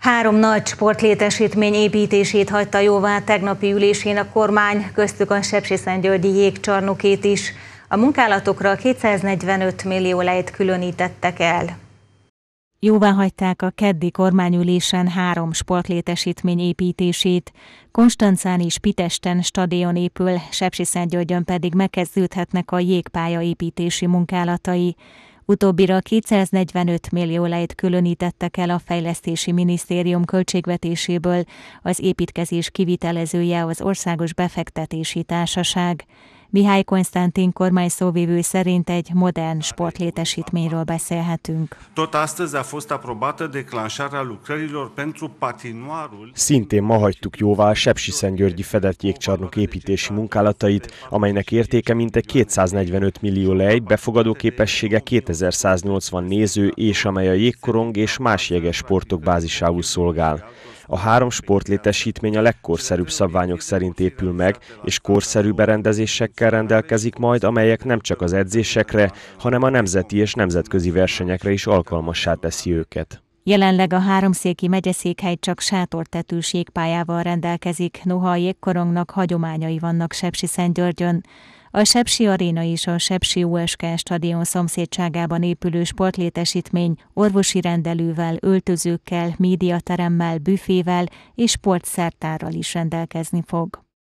Három nagy sportlétesítmény építését hagyta jóvá tegnapi ülésén a kormány, köztük a Sepsiszentgyörgyi jégcsarnokét is. A munkálatokra 245 millió lejt különítettek el. Jóvá hagyták a keddi kormányülésen három sportlétesítmény építését, Konstancán és Pitesten stadion épül, Sepsiszentgyörgyön pedig megkezdődhetnek a jégpálya építési munkálatai. Utóbbira 245 millió lejt különítettek el a Fejlesztési Minisztérium költségvetéséből, az építkezés kivitelezője az Országos Befektetési Társaság. Mihály Konstantin kormány szóvívő szerint egy modern sportlétesítményről beszélhetünk. Szintén ma hagytuk jóvá a Sepsiszentgyörgyi fedett jégcsarnok építési munkálatait, amelynek értéke mintegy 245 millió lej, befogadó képessége 2180 néző, és amely a jégkorong és más jeges sportok bázisául szolgál. A három sportlétesítmény a legkorszerűbb szabványok szerint épül meg, és korszerű berendezések eszközökkel rendelkezik majd, amelyek nem csak az edzésekre, hanem a nemzeti és nemzetközi versenyekre is alkalmassá teszi őket. Jelenleg a háromszéki megyeszékhely csak sátortetős jégpályával rendelkezik, noha a jégkorongnak hagyományai vannak Sepsi Szentgyörgyön. A Sepsi Aréna is a Sepsi USK stadion szomszédságában épülő sportlétesítmény orvosi rendelővel, öltözőkkel, médiateremmel, büfével és sportszertárral is rendelkezni fog.